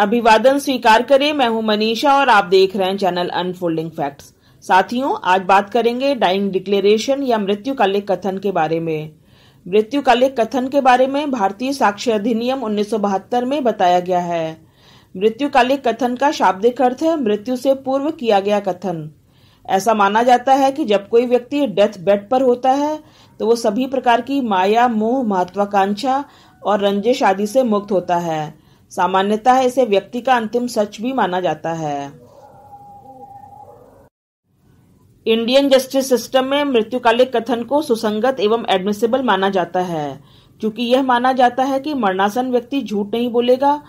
अभिवादन स्वीकार करें मैं हूं मनीषा और आप देख रहे हैं चैनल अनफोल्डिंग फैक्ट्स साथियों आज बात करेंगे डाइंग डिक्लेरेशन या मृत्यु कालिक कथन के बारे में मृत्यु कालिक कथन के बारे में भारतीय साक्ष्य अधिनियम उन्नीस में बताया गया है मृत्यु कालिक कथन का शाब्दिक अर्थ है मृत्यु से पूर्व किया गया कथन ऐसा माना जाता है कि जब कोई व्यक्ति डेथ बेड पर होता है तो वो सभी प्रकार की माया मोह महत्वाकांक्षा और रंजिश आदि से मुक्त होता है सामान्यतः इसे व्यक्ति का अंतिम सच भी माना जाता है इंडियन जस्टिस सिस्टम में मृत्युकालिक कथन को सुसंगत एवं एडमिसेबल माना जाता है क्योंकि यह माना जाता है कि मरणासन व्यक्ति झूठ नहीं बोलेगा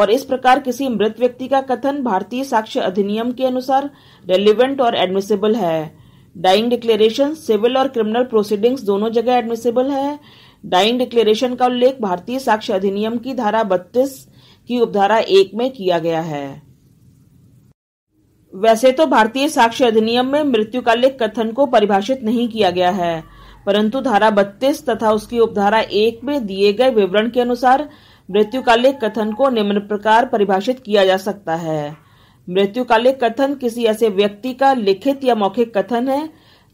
और इस प्रकार किसी मृत व्यक्ति का कथन भारतीय साक्ष्य अधिनियम के अनुसार रेलिवेंट और एडमिसेबल है डाइंग डिक्लेरेशन सिविल और क्रिमिनल प्रोसीडिंग्स दोनों जगह एडमिसेबल है डाइंग डिक्लेरेशन का उल्लेख भारतीय साक्ष्य अधिनियम की धारा बत्तीस की उपधारा एक में किया गया है वैसे तो भारतीय साक्ष्य अधिनियम में मृत्युकालिक कथन को परिभाषित नहीं किया गया है परंतु धारा बत्तीस तथा उसकी उपधारा एक में दिए गए विवरण के अनुसार मृत्युकालिक कथन को निम्न प्रकार परिभाषित किया जा सकता है मृत्युकालिक कथन किसी ऐसे व्यक्ति का लिखित या मौखिक कथन है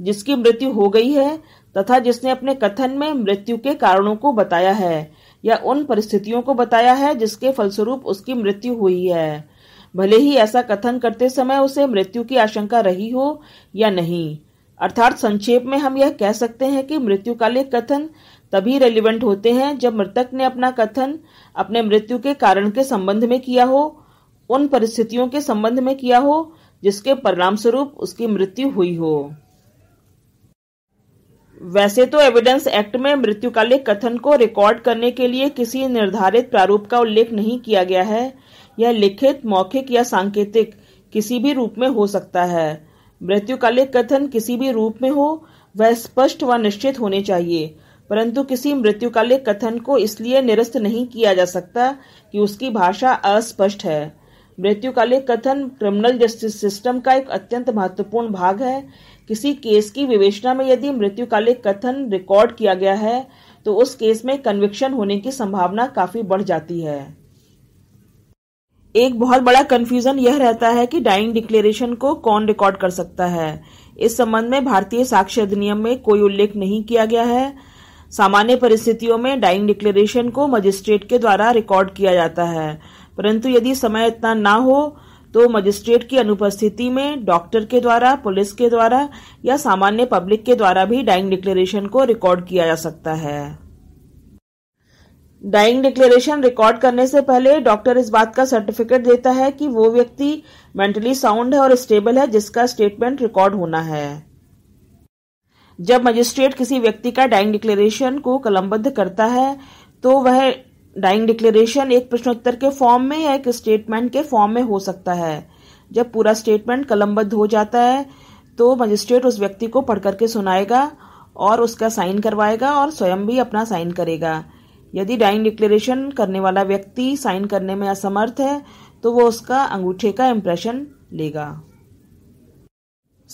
जिसकी मृत्यु हो गई है तथा जिसने अपने कथन में मृत्यु के कारणों को बताया है या उन परिस्थितियों को बताया है जिसके फलस्वरूप उसकी मृत्यु हुई है भले ही ऐसा कथन करते समय उसे मृत्यु की आशंका रही हो या नहीं अर्थात संक्षेप में हम यह कह सकते हैं कि मृत्युकालिक कथन तभी रेलिवेंट होते हैं जब मृतक ने अपना कथन अपने मृत्यु के कारण के संबंध में किया हो उन परिस्थितियों के संबंध में किया हो जिसके परिणाम स्वरूप उसकी मृत्यु हुई हो वैसे तो एविडेंस एक्ट में मृत्युकालिक कथन को रिकॉर्ड करने के लिए किसी निर्धारित प्रारूप का उल्लेख नहीं किया गया है यह लिखित मौखिक या सांकेतिक किसी भी रूप में हो सकता है मृत्युकालिक कथन किसी भी रूप में हो वह स्पष्ट व निश्चित होने चाहिए परंतु किसी मृत्युकालिक कथन को इसलिए निरस्त नहीं किया जा सकता कि उसकी भाषा अस्पष्ट है मृत्युकालीन कथन क्रिमिनल जस्टिस सिस्टम का एक अत्यंत महत्वपूर्ण भाग है किसी केस की विवेचना में यदि मृत्युकालिक कथन रिकॉर्ड किया गया है तो उस केस में कन्विक्शन होने की संभावना काफी बढ़ जाती है एक बहुत बड़ा कंफ्यूजन यह रहता है कि डाइंग डिक्लेरेशन को कौन रिकॉर्ड कर सकता है इस संबंध में भारतीय साक्ष्य अधिनियम में कोई उल्लेख नहीं किया गया है सामान्य परिस्थितियों में डाइंग डिक्लेरेशन को मजिस्ट्रेट के द्वारा रिकॉर्ड किया जाता है परंतु यदि समय इतना ना हो तो मजिस्ट्रेट की अनुपस्थिति में डॉक्टर के द्वारा पुलिस के द्वारा या सामान्य पब्लिक के द्वारा भी डाइंग डिक्लेरेशन को रिकॉर्ड किया जा सकता है डाइंग डिक्लेरेशन रिकॉर्ड करने से पहले डॉक्टर इस बात का सर्टिफिकेट देता है कि वो व्यक्ति मेंटली साउंड है और स्टेबल है जिसका स्टेटमेंट रिकॉर्ड होना है जब मजिस्ट्रेट किसी व्यक्ति का डाइंग डिक्लेरेशन को कलमबद्ध करता है तो वह डाइंग डिक्लेरेशन एक प्रश्नोत्तर के फॉर्म में या एक स्टेटमेंट के फॉर्म में हो सकता है जब पूरा स्टेटमेंट कलमबद्ध हो जाता है तो मजिस्ट्रेट उस व्यक्ति को पढ़ करके सुनाएगा और उसका साइन करवाएगा और स्वयं भी अपना साइन करेगा यदि डाइंग डिक्लेरेशन करने वाला व्यक्ति साइन करने में असमर्थ है तो वो उसका अंगूठे का इम्प्रेशन लेगा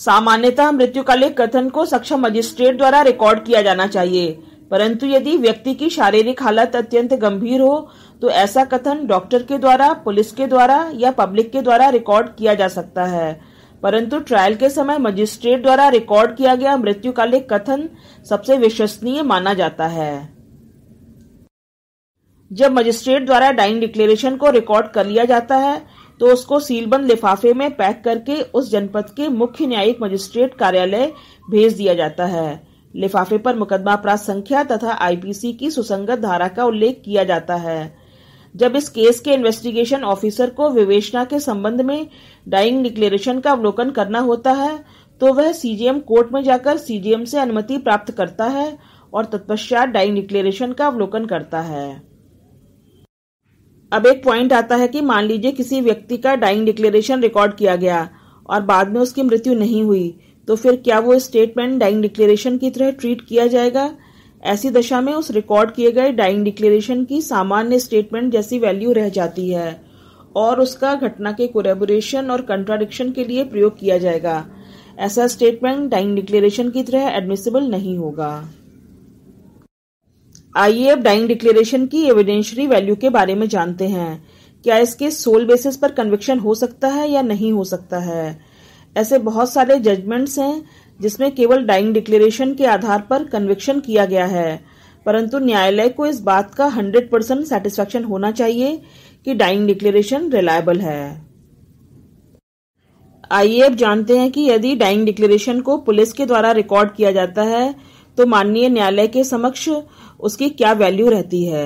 सामान्यतः मृत्युकालिक कथन को सक्षम मजिस्ट्रेट द्वारा रिकॉर्ड किया जाना चाहिए परंतु यदि व्यक्ति की शारीरिक हालत अत्यंत गंभीर हो तो ऐसा कथन डॉक्टर के द्वारा पुलिस के द्वारा या पब्लिक के द्वारा रिकॉर्ड किया जा सकता है परंतु ट्रायल के समय मजिस्ट्रेट द्वारा रिकॉर्ड किया गया मृत्युकालिक कथन सबसे विश्वसनीय माना जाता है जब मजिस्ट्रेट द्वारा डाइंग डिक्लेरेशन को रिकॉर्ड कर लिया जाता है तो उसको सीलबंद लिफाफे में पैक करके उस जनपद के मुख्य न्यायिक मजिस्ट्रेट कार्यालय भेज दिया जाता है लिफाफे पर मुकदमा अपराध संख्या तथा आईपीसी की सुसंगत धारा का उल्लेख किया जाता है जब इस केस के इन्वेस्टिगेशन ऑफिसर को विवेचना के संबंध में डाइंग डिक्लेरेशन का अवलोकन करना होता है तो वह सीजीएम कोर्ट में जाकर सीजीएम से अनुमति प्राप्त करता है और तत्पश्चात डाइंग डिक्लेरेशन का अवलोकन करता है अब एक पॉइंट आता है कि मान लीजिए किसी व्यक्ति का डाइंग डिक्लेरेशन रिकॉर्ड किया गया और बाद में उसकी मृत्यु नहीं हुई तो फिर क्या वो स्टेटमेंट डाइंग डिक्लेरेशन की तरह ट्रीट किया जाएगा ऐसी दशा में उस रिकॉर्ड किए गए डाइंग डिक्लेरेशन की सामान्य स्टेटमेंट जैसी वैल्यू रह जाती है और उसका घटना के कोरेबोरेशन और कंट्राडिक्शन के लिए प्रयोग किया जाएगा ऐसा स्टेटमेंट डाइंग डिक्लेरेशन की तरह एडमिसिबल नहीं होगा आइए अब डाइंग डिक्लेरेशन की एविडेंशरी वैल्यू के बारे में जानते हैं क्या इसके सोल बेसिस पर कन्विक्शन हो सकता है या नहीं हो सकता है ऐसे बहुत सारे जजमेंट्स हैं जिसमें केवल डाइंग डिक्लेरेशन के आधार पर कन्विक्शन किया गया है परंतु न्यायालय को इस बात का 100 परसेंट सेटिस्फेक्शन होना चाहिए कि डाइंग डिक्लेरेशन रिलायबल है आइए अब जानते हैं कि यदि डाइंग डिक्लेरेशन को पुलिस के द्वारा रिकॉर्ड किया जाता है तो माननीय न्यायालय के समक्ष उसकी क्या वैल्यू रहती है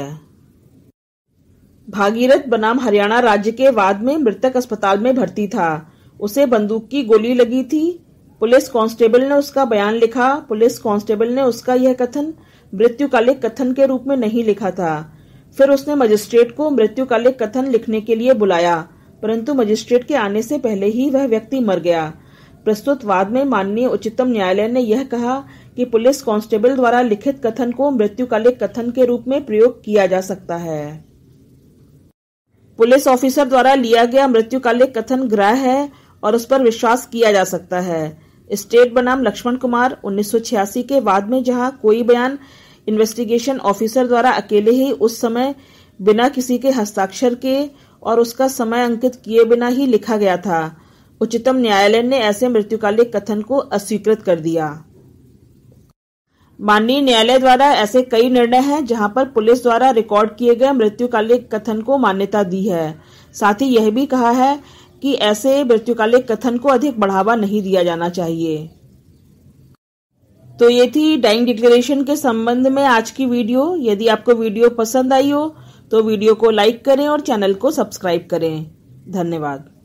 भागीरथ बनाम हरियाणा राज्य के वाद में मृतक अस्पताल में भर्ती था उसे बंदूक की गोली लगी थी पुलिस कांस्टेबल ने उसका बयान लिखा पुलिस कांस्टेबल ने उसका यह कथन मृत्युकालिक कथन के रूप में नहीं लिखा था फिर उसने मजिस्ट्रेट को मृत्युकालिक कथन लिखने के लिए बुलाया परंतु मजिस्ट्रेट के आने से पहले ही वह व्यक्ति मर गया प्रस्तुत वाद में माननीय उच्चतम न्यायालय ने यह कहा कि पुलिस कांस्टेबल द्वारा लिखित कथन को मृत्युकालिक कथन के रूप में प्रयोग किया जा सकता है पुलिस ऑफिसर द्वारा लिया गया मृत्युकालिक कथन ग्रह है और उस पर विश्वास किया जा सकता है स्टेट बनाम लक्ष्मण कुमार उन्नीस के बाद में जहां कोई बयान इन्वेस्टिगेशन ऑफिसर द्वारा अकेले ही उस समय बिना किसी के हस्ताक्षर के और उसका समय अंकित किए बिना ही लिखा गया था उच्चतम न्यायालय ने ऐसे मृत्युकालिक कथन को अस्वीकृत कर दिया माननीय न्यायालय द्वारा ऐसे कई निर्णय हैं जहां पर पुलिस द्वारा रिकॉर्ड किए गए मृत्युकालिक कथन को मान्यता दी है साथ ही यह भी कहा है कि ऐसे मृत्युकालिक कथन को अधिक बढ़ावा नहीं दिया जाना चाहिए तो ये थी डाइंग डिक्लेरेशन के संबंध में आज की वीडियो यदि आपको वीडियो पसंद आई हो तो वीडियो को लाइक करें और चैनल को सब्सक्राइब करें धन्यवाद